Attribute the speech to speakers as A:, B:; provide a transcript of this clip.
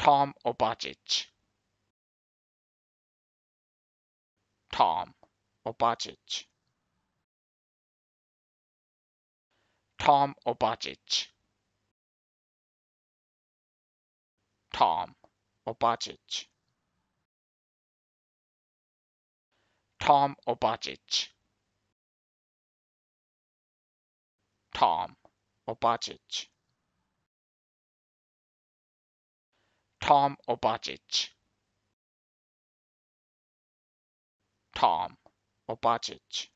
A: Tom Obajic. Tom Obajic. Tom Obajic. Tom Obajic. Tom Obajic. Tom Obajic. Tom Obajic. Tom Obajic.